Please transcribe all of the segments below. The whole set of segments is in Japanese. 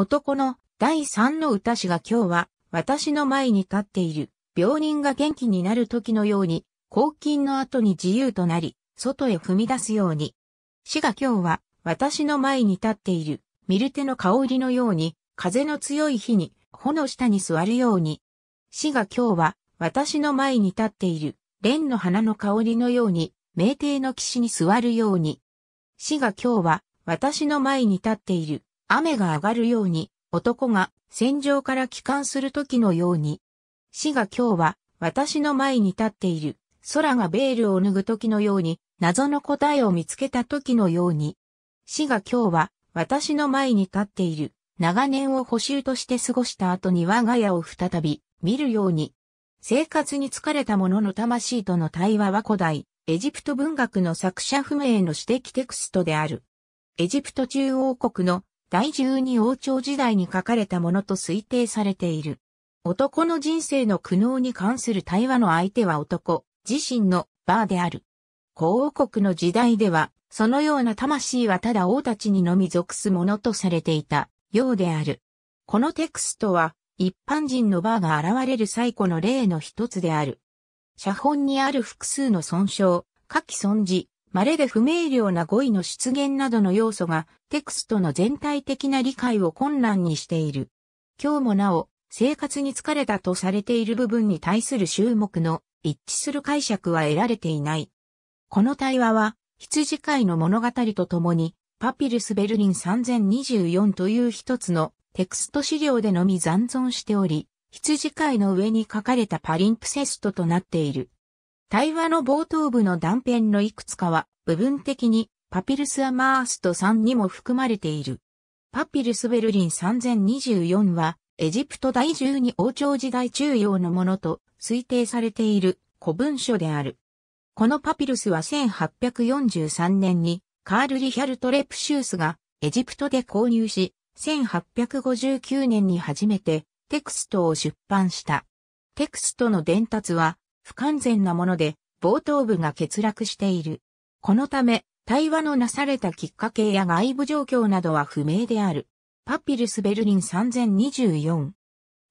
男の第三の歌詞が今日は私の前に立っている。病人が元気になる時のように、抗菌の後に自由となり、外へ踏み出すように。死が今日は私の前に立っている。ミルテの香りのように、風の強い日に、穂の下に座るように。死が今日は私の前に立っている。蓮の花の香りのように、名帝の騎士に座るように。死が今日は私の前に立っている。雨が上がるように、男が戦場から帰還する時のように。死が今日は私の前に立っている。空がベールを脱ぐ時のように、謎の答えを見つけた時のように。死が今日は私の前に立っている。長年を補修として過ごした後に我が家を再び見るように。生活に疲れた者の魂との対話は古代、エジプト文学の作者不明の指摘テクストである。エジプト中央国の第十二王朝時代に書かれたものと推定されている。男の人生の苦悩に関する対話の相手は男、自身のバーである。皇王国の時代では、そのような魂はただ王たちにのみ属すものとされていた、ようである。このテクストは、一般人のバーが現れる最古の例の一つである。写本にある複数の損傷、下記損事、稀で不明瞭な語彙の出現などの要素がテクストの全体的な理解を困難にしている。今日もなお、生活に疲れたとされている部分に対する注目の一致する解釈は得られていない。この対話は、羊飼いの物語とともに、パピルスベルリン3024という一つのテクスト資料でのみ残存しており、羊飼いの上に書かれたパリンプセストとなっている。対話の冒頭部の断片のいくつかは、部分的に、パピルス・アマースト3にも含まれている。パピルス・ベルリン3024は、エジプト第12王朝時代中央のものと推定されている古文書である。このパピルスは1843年にカール・リヒャルト・レプシュースがエジプトで購入し、1859年に初めてテクストを出版した。テクストの伝達は不完全なもので、冒頭部が欠落している。このため、対話のなされたきっかけや外部状況などは不明である。パピルスベルリン3024。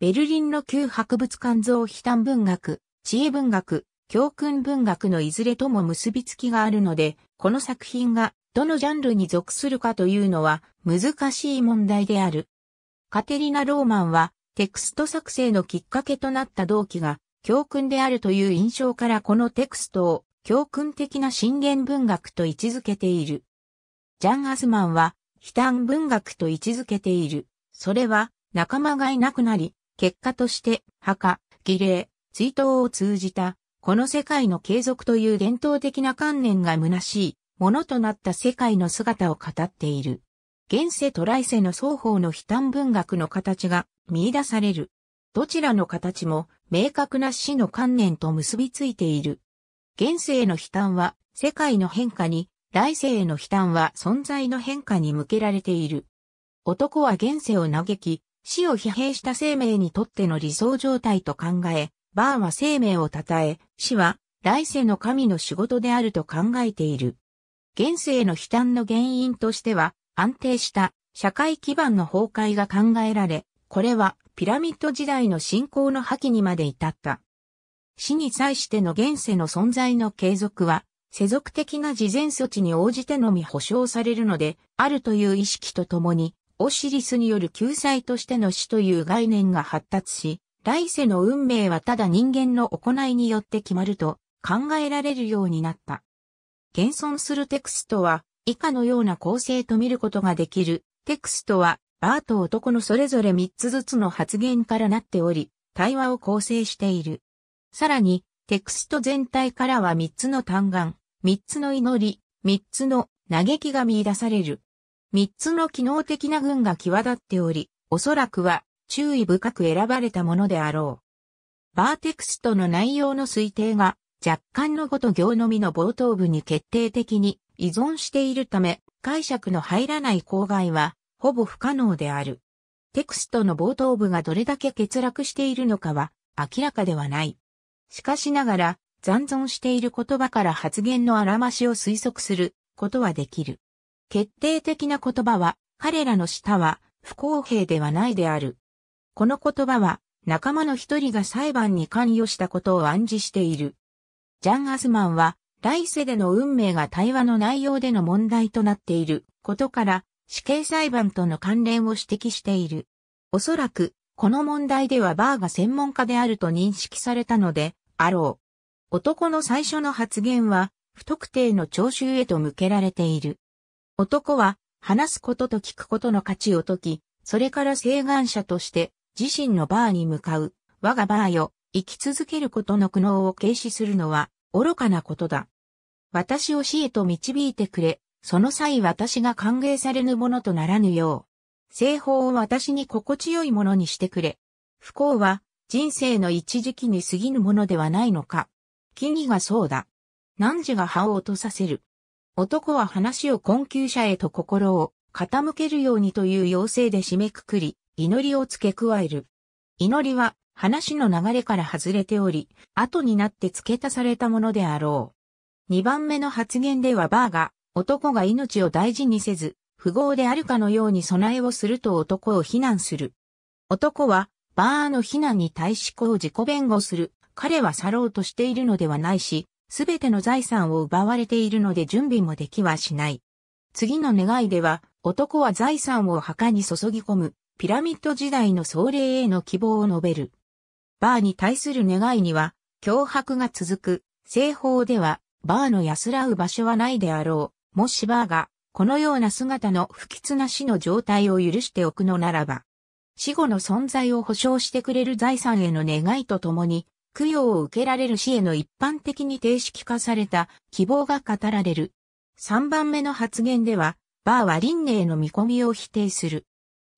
ベルリンの旧博物館像悲嘆文学、知恵文学、教訓文学のいずれとも結びつきがあるので、この作品がどのジャンルに属するかというのは難しい問題である。カテリナ・ローマンはテクスト作成のきっかけとなった動機が教訓であるという印象からこのテクストを教訓的な信玄文学と位置づけている。ジャン・アスマンは、悲嘆文学と位置づけている。それは、仲間がいなくなり、結果として、墓、儀礼、追悼を通じた、この世界の継続という伝統的な観念が虚しい、ものとなった世界の姿を語っている。現世と来世の双方の悲嘆文学の形が見出される。どちらの形も明確な死の観念と結びついている。現世への悲嘆は世界の変化に、来世への悲嘆は存在の変化に向けられている。男は現世を嘆き、死を疲弊した生命にとっての理想状態と考え、バーは生命を称え、死は来世の神の仕事であると考えている。現世への悲嘆の原因としては、安定した社会基盤の崩壊が考えられ、これはピラミッド時代の信仰の破棄にまで至った。死に際しての現世の存在の継続は、世俗的な事前措置に応じてのみ保障されるので、あるという意識とともに、オシリスによる救済としての死という概念が発達し、来世の運命はただ人間の行いによって決まると考えられるようになった。現存するテクストは以下のような構成と見ることができる。テクストはバーと男のそれぞれ3つずつの発言からなっており、対話を構成している。さらに、テクスト全体からは3つの嘆願、3つの祈り、3つの嘆きが見出される。3つの機能的な群が際立っており、おそらくは注意深く選ばれたものであろう。バーテクストの内容の推定が若干のごと行のみの冒頭部に決定的に依存しているため、解釈の入らない郊外はほぼ不可能である。テクストの冒頭部がどれだけ欠落しているのかは明らかではない。しかしながら、残存している言葉から発言のあらましを推測することはできる。決定的な言葉は、彼らの舌は不公平ではないである。この言葉は、仲間の一人が裁判に関与したことを暗示している。ジャン・アスマンは、来世での運命が対話の内容での問題となっていることから、死刑裁判との関連を指摘している。おそらく、この問題ではバーが専門家であると認識されたので、あろう。男の最初の発言は、不特定の聴衆へと向けられている。男は、話すことと聞くことの価値を解き、それから請願者として、自身のバーに向かう、我がバーよ、生き続けることの苦悩を軽視するのは、愚かなことだ。私を死へと導いてくれ、その際私が歓迎されぬものとならぬよう、製法を私に心地よいものにしてくれ。不幸は人生の一時期に過ぎぬものではないのか。木々がそうだ。汝が葉を落とさせる。男は話を困窮者へと心を傾けるようにという要請で締めくくり、祈りを付け加える。祈りは話の流れから外れており、後になって付け足されたものであろう。二番目の発言ではバーが、男が命を大事にせず、富豪であるかのように備えをすると男を非難する。男は、バーの非難に対しこう自己弁護する。彼は去ろうとしているのではないし、すべての財産を奪われているので準備もできはしない。次の願いでは、男は財産を墓に注ぎ込む、ピラミッド時代の壮麗への希望を述べる。バーに対する願いには、脅迫が続く。西方では、バーの安らう場所はないであろう。もしバーが、このような姿の不吉な死の状態を許しておくのならば、死後の存在を保証してくれる財産への願いとともに、供養を受けられる死への一般的に定式化された希望が語られる。3番目の発言では、バーは輪廻の見込みを否定する。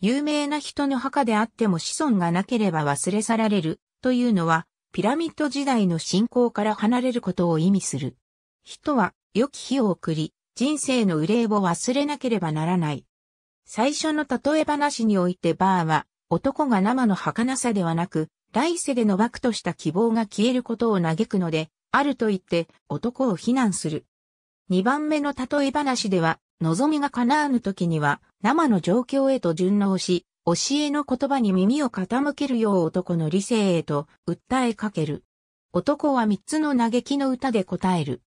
有名な人の墓であっても子孫がなければ忘れ去られるというのは、ピラミッド時代の信仰から離れることを意味する。人は良き日を送り、人生の憂いを忘れなければならない。最初の例え話においてバーは、男が生の儚さではなく、来世での枠とした希望が消えることを嘆くので、あると言って男を非難する。二番目の例え話では、望みが叶わぬ時には、生の状況へと順応し、教えの言葉に耳を傾けるよう男の理性へと訴えかける。男は三つの嘆きの歌で答える。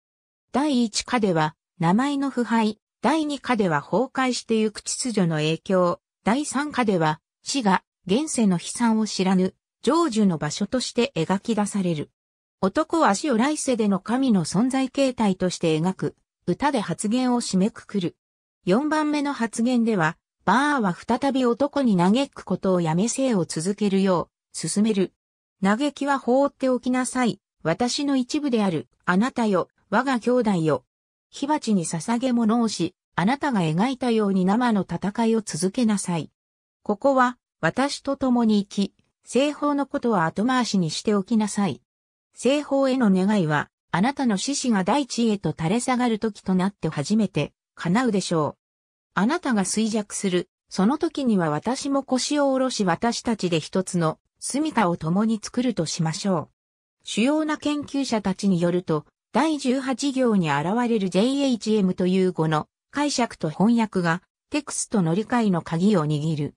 第一課では、名前の腐敗、第2課では崩壊してゆく秩序の影響、第3課では、死が、現世の悲惨を知らぬ、成就の場所として描き出される。男は死を来世での神の存在形態として描く、歌で発言を締めくくる。4番目の発言では、バーは再び男に嘆くことをやめ性を続けるよう、進める。嘆きは放っておきなさい。私の一部である、あなたよ、我が兄弟よ、火鉢に捧げ物をし、あなたが描いたように生の戦いを続けなさい。ここは、私と共に生き、西方のことは後回しにしておきなさい。西方への願いは、あなたの獅子が大地へと垂れ下がる時となって初めて、叶うでしょう。あなたが衰弱する、その時には私も腰を下ろし私たちで一つの、住処を共に作るとしましょう。主要な研究者たちによると、第18行に現れる JHM という語の解釈と翻訳がテクストの理解の鍵を握る。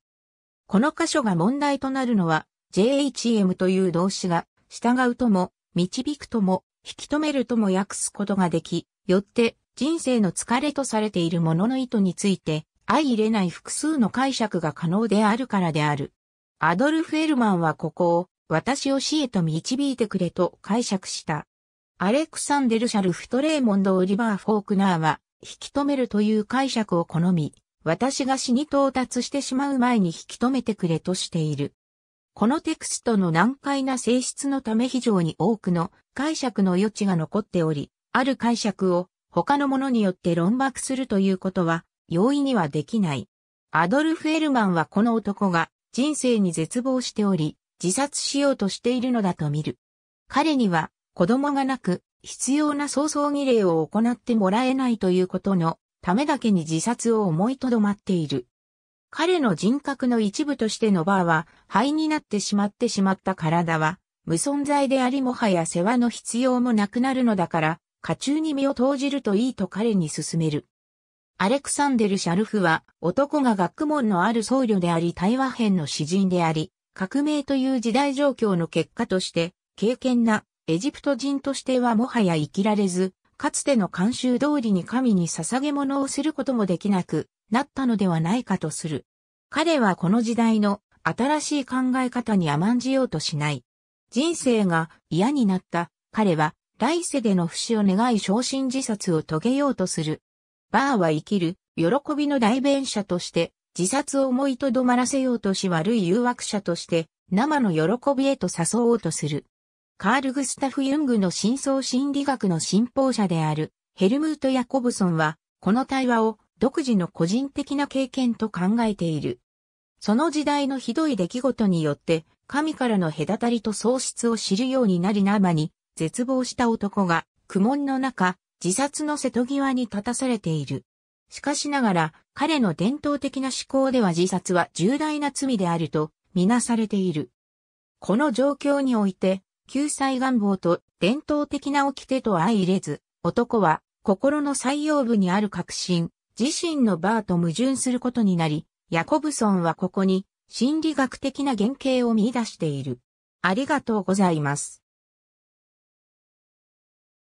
この箇所が問題となるのは JHM という動詞が従うとも導くとも引き止めるとも訳すことができ、よって人生の疲れとされているものの意図について相入れない複数の解釈が可能であるからである。アドルフ・エルマンはここを私を死へと導いてくれと解釈した。アレクサンデル・シャルフトレーモンド・オリバー・フォークナーは、引き止めるという解釈を好み、私が死に到達してしまう前に引き止めてくれとしている。このテクストの難解な性質のため非常に多くの解釈の余地が残っており、ある解釈を他のものによって論爆するということは容易にはできない。アドルフ・エルマンはこの男が人生に絶望しており、自殺しようとしているのだと見る。彼には子供がなく、必要な葬々儀礼を行ってもらえないということのためだけに自殺を思いとどまっている。彼の人格の一部としてのバーは、灰になってしまってしまった体は、無存在でありもはや世話の必要もなくなるのだから、家中に身を投じるといいと彼に勧める。アレクサンデル・シャルフは、男が学問のある僧侶であり対話編の詩人であり、革命という時代状況の結果として、敬虔なエジプト人としてはもはや生きられず、かつての慣習通りに神に捧げ物をすることもできなくなったのではないかとする。彼はこの時代の新しい考え方に甘んじようとしない。人生が嫌になった彼は来世での不死を願い昇進自殺を遂げようとする。バーは生きる喜びの代弁者として自殺を思いとどまらせようとし悪い誘惑者として生の喜びへと誘おうとする。カール・グスタフ・ユングの深層心理学の信奉者であるヘルムート・ヤコブソンは、この対話を独自の個人的な経験と考えている。その時代のひどい出来事によって、神からの隔たりと喪失を知るようになり生に、絶望した男が、苦悶の中、自殺の瀬戸際に立たされている。しかしながら、彼の伝統的な思考では自殺は重大な罪であると、みなされている。この状況において、救済願望と伝統的な掟と相入れず、男は心の採用部にある確信、自身のバーと矛盾することになり、ヤコブソンはここに心理学的な原型を見出している。ありがとうございます。